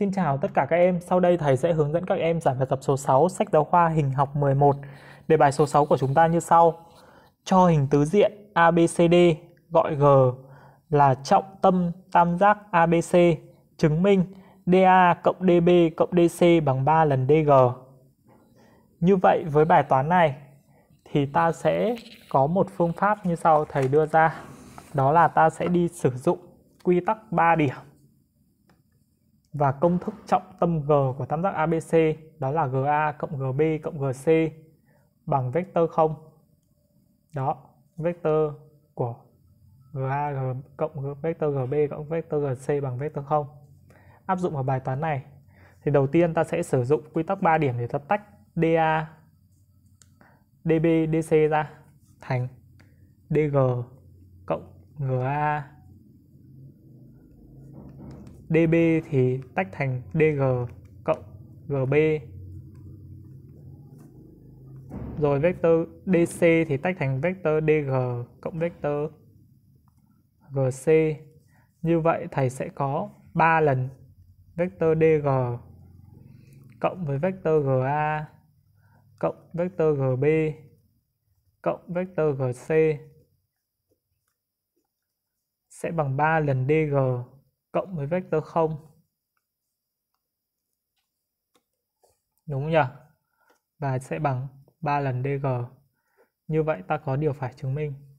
Xin chào tất cả các em, sau đây thầy sẽ hướng dẫn các em giải bài tập số 6 sách giáo khoa hình học 11. Đề bài số 6 của chúng ta như sau. Cho hình tứ diện ABCD gọi G là trọng tâm tam giác ABC, chứng minh DA cộng DB cộng DC bằng 3 lần DG. Như vậy với bài toán này thì ta sẽ có một phương pháp như sau thầy đưa ra. Đó là ta sẽ đi sử dụng quy tắc 3 điểm và công thức trọng tâm G của tam giác ABC đó là GA cộng GB cộng GC bằng vectơ 0. Đó, vectơ của GA cộng vectơ GB cộng vectơ GC bằng vectơ 0. Áp dụng vào bài toán này thì đầu tiên ta sẽ sử dụng quy tắc 3 điểm để ta tách DA DB DC ra thành DG cộng GA DB thì tách thành DG cộng GB rồi vector DC thì tách thành vector DG cộng vector GC như vậy thầy sẽ có 3 lần vector DG cộng với vector GA cộng vector GB cộng vector GC sẽ bằng 3 lần DG cộng với vector 0 đúng không nhỉ và sẽ bằng 3 lần dg như vậy ta có điều phải chứng minh